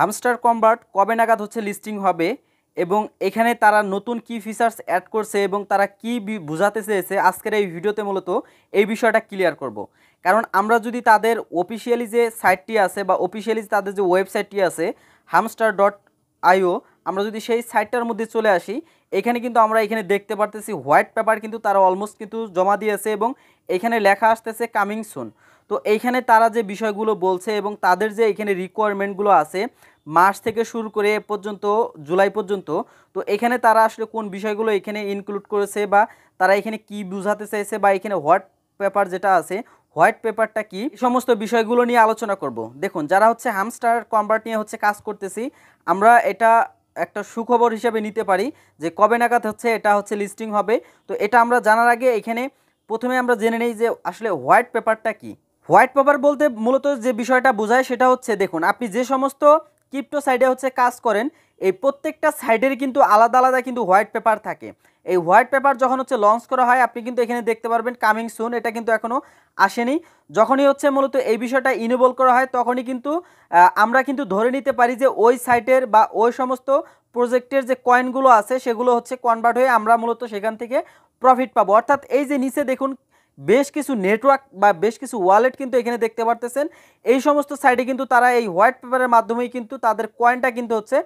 Hamster কমবার্ট কবে নাগাদ হচ্ছে লিস্টিং হবে এবং এখানে তারা নতুন কি ফিচার্স অ্যাড করছে এবং তারা কি বোঝাতে চেয়েছে আজকের এই ভিডিওতে মূলত এই বিষয়টা ক্লিয়ার করব। কারণ আমরা যদি তাদের অফিসিয়ালি যে সাইটটি আছে বা অফিসিয়ালি তাদের যে ওয়েবসাইটটি আছে হামস্টার ডট আইও আমরা যদি সেই সাইটটার মধ্যে চলে আসি এখানে কিন্তু আমরা এখানে দেখতে পারতেছি হোয়াইট পেপার কিন্তু তারা অলমোস্ট কিন্তু জমা দিয়েছে এবং এখানে লেখা আসতেছে কামিং সুন তো এইখানে তারা যে বিষয়গুলো বলছে এবং তাদের যে এখানে রিকোয়ারমেন্টগুলো আছে মার্চ থেকে শুরু করে পর্যন্ত জুলাই পর্যন্ত তো এখানে তারা আসলে কোন বিষয়গুলো এখানে ইনক্লুড করেছে বা তারা এখানে কি বুঝাতে চাইছে বা এখানে হোয়াট পেপার যেটা আছে হোয়াইট পেপারটা কি সমস্ত বিষয়গুলো নিয়ে আলোচনা করব দেখুন যারা হচ্ছে হামস্টার কম্বার্ট নিয়ে হচ্ছে কাজ করতেছি আমরা এটা একটা সুখবর হিসেবে নিতে পারি যে কবে নাগাদ হচ্ছে এটা হচ্ছে লিস্টিং হবে তো এটা আমরা জানার আগে এখানে প্রথমে আমরা জেনে নিই যে আসলে হোয়াইট পেপারটা কি হোয়াইট পেপার বলতে মূলত যে বিষয়টা বোঝায় সেটা হচ্ছে দেখুন আপনি যে সমস্ত ক্রিপ্টো সাইডে হচ্ছে কাজ করেন এই প্রত্যেকটা সাইডের কিন্তু আলাদা আলাদা কিন্তু হোয়াইট পেপার থাকে এই হোয়াইট পেপার যখন হচ্ছে লঞ্চ করা হয় আপনি কিন্তু এখানে দেখতে পারবেন কামিং সুন এটা কিন্তু এখনও আসেনি যখনই হচ্ছে মূলত এই বিষয়টা ইনেবল করা হয় তখনই কিন্তু আমরা কিন্তু ধরে নিতে পারি যে ওই সাইটের বা ওই সমস্ত প্রজেক্টের যে কয়েনগুলো আছে সেগুলো হচ্ছে কনভার্ট হয়ে আমরা মূলত সেখান থেকে প্রফিট পাবো অর্থাৎ এই যে নিচে দেখুন বেশ কিছু নেটওয়ার্ক বা বেশ কিছু ওয়ালেট কিন্তু এখানে দেখতে পারতেছেন এই সমস্ত সাইডে কিন্তু তারা এই হোয়াইট পেপারের মাধ্যমেই কিন্তু তাদের কয়েনটা কিন্তু হচ্ছে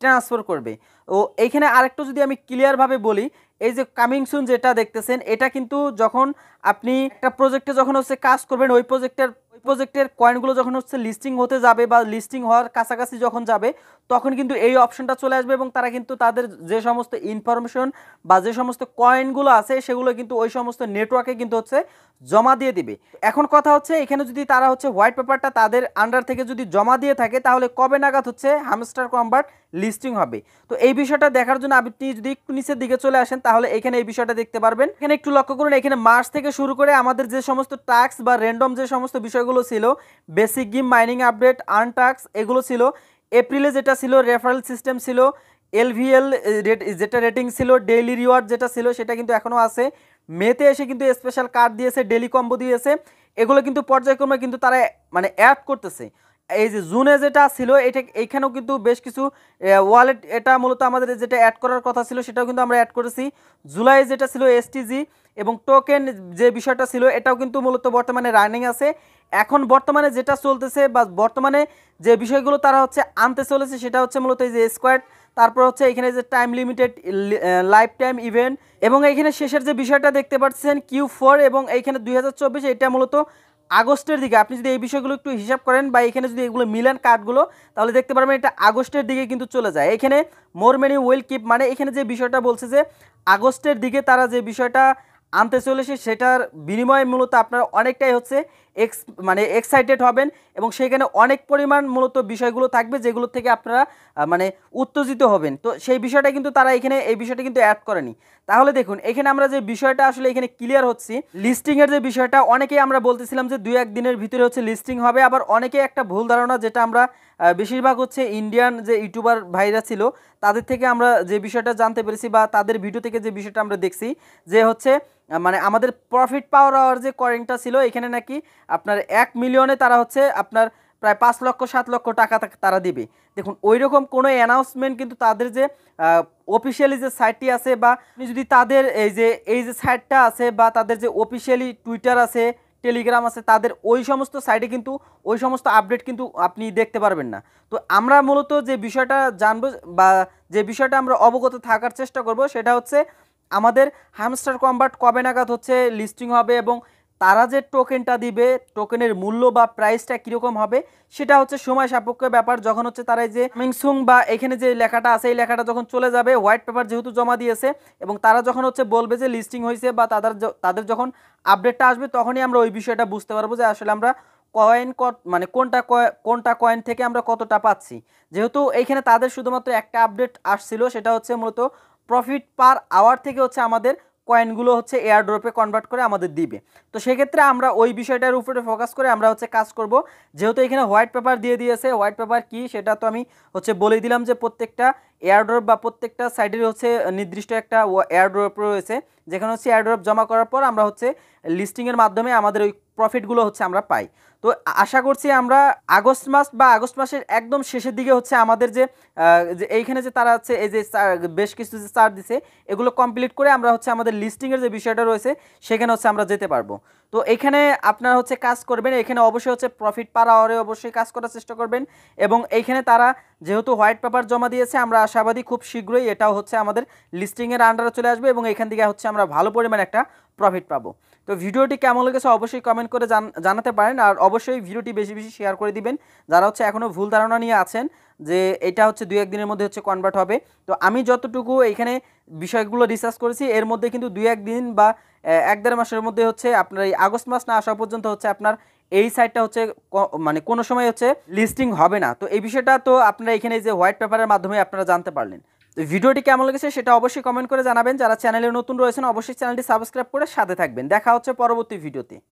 ট্রান্সফার করবে ও এইখানে আরেকটু যদি আমি ক্লিয়ারভাবে বলি এই যে কামিং সুন যেটা দেখতেছেন এটা কিন্তু যখন আপনি একটা প্রজেক্টে যখন হচ্ছে কাজ করবেন ওই প্রজেক্টের প্রজেক্টের কয়েনগুলো যখন হচ্ছে লিস্টিং হতে যাবে বা লিস্টিং হওয়ার কাছাকাছি যখন যাবে তখন কিন্তু এই অপশনটা চলে আসবে এবং তারা কিন্তু তাদের যে সমস্ত ইনফরমেশন বা যে সমস্ত কয়েনগুলো আছে সেগুলো কিন্তু ওই সমস্ত নেটওয়ার্কে কিন্তু হচ্ছে জমা দিয়ে দিবে এখন কথা হচ্ছে এখানে যদি তারা হচ্ছে হোয়াইট পেপারটা তাদের আন্ডার থেকে যদি জমা দিয়ে থাকে তাহলে কবে নাগাদ হচ্ছে হামস্টার কম্বার্ট লিস্টিং হবে তো এই বিষয়টা দেখার জন্য আপনি যদি একটু নিচের দিকে চলে আসেন তাহলে এখানে এই বিষয়টা দেখতে পারবেন এখানে একটু লক্ষ্য করুন এখানে মার্চ থেকে শুরু করে আমাদের যে সমস্ত ট্যাক্স বা র্যান্ডম যে সমস্ত বিষয়গুলো এগুলো ছিল বেসিক গিম মাইনিং আপডেট আনটাক্স এগুলো ছিল এপ্রিলে যেটা ছিল রেফারেল সিস্টেম ছিল এলভিএল যেটা রেটিং ছিল ডেইলি রিওয়ার্ড যেটা ছিল সেটা কিন্তু এখনও আছে মেতে এসে কিন্তু স্পেশাল কার্ড দিয়েছে ডেলি কম্বো দিয়েছে এগুলো কিন্তু পর্যায়ক্রমে কিন্তু তারা মানে অ্যাড করতেছে এই যে জুনে যেটা ছিল এটা এখানেও কিন্তু বেশ কিছু ওয়ালেট এটা মূলত আমাদের যেটা অ্যাড করার কথা ছিল সেটাও কিন্তু আমরা অ্যাড করেছি জুলাই যেটা ছিল এসটিজি এবং টোকেন যে বিষয়টা ছিল এটাও কিন্তু মূলত বর্তমানে রানিং আছে এখন বর্তমানে যেটা চলতেছে বা বর্তমানে যে বিষয়গুলো তারা হচ্ছে আনতে চলেছে সেটা হচ্ছে মূলত এই যে স্কোয়াড তারপর হচ্ছে এখানে যে time limited life time event এবং এখানে শেষের যে বিষয়টা দেখতে পাচ্ছেন কিউ ফোর এবং এইখানে দুই এটা মূলত আগস্টের দিকে আপনি যদি এই বিষয়গুলো একটু হিসাব করেন বা এখানে যদি এগুলো মিলান কার্ডগুলো তাহলে দেখতে পারবেন এটা আগস্টের দিকে কিন্তু চলে যায় এখানে মোর মেনি ওয়েল কিপ মানে এখানে যে বিষয়টা বলছে যে আগস্টের দিকে তারা যে বিষয়টা আনতে চলেছে সেটার বিনিময়ে মূলত আপনারা অনেকটাই হচ্ছে এক্স মানে এক্সাইটেড হবেন এবং সেখানে অনেক পরিমাণ মূলত বিষয়গুলো থাকবে যেগুলো থেকে আপনারা মানে উত্তেজিত হবেন তো সেই বিষয়টা কিন্তু তারা এখানে এই বিষয়টা কিন্তু অ্যাড করেনি তাহলে দেখুন এখানে আমরা যে বিষয়টা আসলে এখানে ক্লিয়ার হচ্ছি লিস্টিংয়ের যে বিষয়টা অনেকেই আমরা বলতেছিলাম যে দুই এক দিনের ভিতরে হচ্ছে লিস্টিং হবে আবার অনেকে একটা ভুল ধারণা যেটা আমরা বেশিরভাগ হচ্ছে ইন্ডিয়ান যে ইউটিউবার ভাইরা ছিল তাদের থেকে আমরা যে বিষয়টা জানতে পেরেছি বা তাদের ভিডিও থেকে যে বিষয়টা আমরা দেখছি যে হচ্ছে মানে আমাদের প্রফিট পাওয়ার আওয়ার যে কয়েনটা ছিল এখানে নাকি আপনার এক মিলিয়নে তারা হচ্ছে আপনার প্রায় পাঁচ লক্ষ সাত লক্ষ টাকা তারা দিবে দেখুন ওই রকম কোনো অ্যানাউন্সমেন্ট কিন্তু তাদের যে অফিসিয়ালি যে সাইটটি আছে বা যদি তাদের এই যে এই যে সাইটটা আছে বা তাদের যে অফিসিয়ালি টুইটার আছে টেলিগ্রাম আছে তাদের ওই সমস্ত সাইটে কিন্তু ওই সমস্ত আপডেট কিন্তু আপনি দেখতে পারবেন না তো আমরা মূলত যে বিষয়টা জানবো বা যে বিষয়টা আমরা অবগত থাকার চেষ্টা করব সেটা হচ্ছে আমাদের হ্যামস্টার কম্বার্ট কবে নাগাদ হচ্ছে লিস্টিং হবে এবং তারা যে টোকেনটা দিবে টোকেনের মূল্য বা প্রাইসটা কীরকম হবে সেটা হচ্ছে সময় সাপেক্ষ ব্যাপার যখন হচ্ছে তারা যে মিংসুং বা এখানে যে লেখাটা আছে এই লেখাটা যখন চলে যাবে হোয়াইট পেপার যেহেতু জমা দিয়েছে এবং তারা যখন হচ্ছে বলবে যে লিস্টিং হয়েছে বা তাদের তাদের যখন আপডেটটা আসবে তখনই আমরা ওই বিষয়টা বুঝতে পারবো যে আসলে আমরা কয়েন মানে কোনটা কোনটা কয়েন থেকে আমরা কতটা পাচ্ছি যেহেতু এইখানে তাদের শুধুমাত্র একটা আপডেট আসছিল সেটা হচ্ছে মূলত প্রফিট পার আওয়ার থেকে হচ্ছে আমাদের কয়েনগুলো হচ্ছে এয়ারড্রপে কনভার্ট করে আমাদের দিবে তো সেক্ষেত্রে আমরা ওই বিষয়টার উপরে ফোকাস করে আমরা হচ্ছে কাজ করব যেহেতু এখানে হোয়াইট পেপার দিয়ে দিয়েছে হোয়াইট পেপার কি সেটা তো আমি হচ্ছে বলে দিলাম যে প্রত্যেকটা এয়ারড্রপ বা প্রত্যেকটা সাইডের হচ্ছে নির্দিষ্ট একটা এয়ারড্রপ রয়েছে যেখানে হচ্ছে এয়ারড্রপ জমা করার পর আমরা হচ্ছে লিস্টিংয়ের মাধ্যমে আমাদের ওই প্রফিটগুলো হচ্ছে আমরা পাই তো আশা করছি আমরা আগস্ট মাস বা আগস্ট মাসের একদম শেষের দিকে হচ্ছে আমাদের যে এইখানে যে তারা হচ্ছে এই যে বেশ কিছু যে চার দিছে এগুলো কমপ্লিট করে আমরা হচ্ছে আমাদের লিস্টিংয়ের যে বিষয়টা রয়েছে সেখানে হচ্ছে আমরা যেতে পারবো তো এখানে আপনারা হচ্ছে কাজ করবেন এখানে অবশ্যই হচ্ছে প্রফিট পার আওয়ারে অবশ্যই কাজ করার চেষ্টা করবেন এবং এইখানে তারা যেহেতু হোয়াইট পেপার জমা দিয়েছে আমরা আশাবাদী খুব শীঘ্রই এটাও হচ্ছে আমাদের লিস্টিংয়ের আন্ডারে চলে আসবে এবং এখান থেকে হচ্ছে আমরা ভালো পরিমাণ একটা প্রফিট পাবো তো ভিডিওটি কেমন লেগেছে অবশ্যই কমেন্ট করে জানাতে পারেন আর অবশ্যই ভিডিওটি বেশি বেশি শেয়ার করে দিবেন যারা হচ্ছে এখনও ভুল ধারণা নিয়ে আছেন যে এটা হচ্ছে দুই একদিনের মধ্যে হচ্ছে কনভার্ট হবে তো আমি যতটুকু এখানে বিষয়গুলো রিসার্চ করেছি এর মধ্যে কিন্তু দুই একদিন বা এক দেড় মাসের মধ্যে হচ্ছে আপনার এই আগস্ট মাস না আসা পর্যন্ত হচ্ছে আপনার এই সাইটটা হচ্ছে মানে কোনো সময় হচ্ছে লিস্টিং হবে না তো এই বিষয়টা তো আপনারা এখানে যে হোয়াইট পেপারের মাধ্যমে আপনারা জানতে পারলেন ভিডিওটি কেমন লেগেছে সেটা অবশ্যই কমেন্ট করে জানাবেন যারা চ্যানেলে নতুন রয়েছেন অবশ্যই চ্যানেলটি সাবস্ক্রাইব করে সাথে থাকবেন দেখা হচ্ছে পরবর্তী ভিডিওতে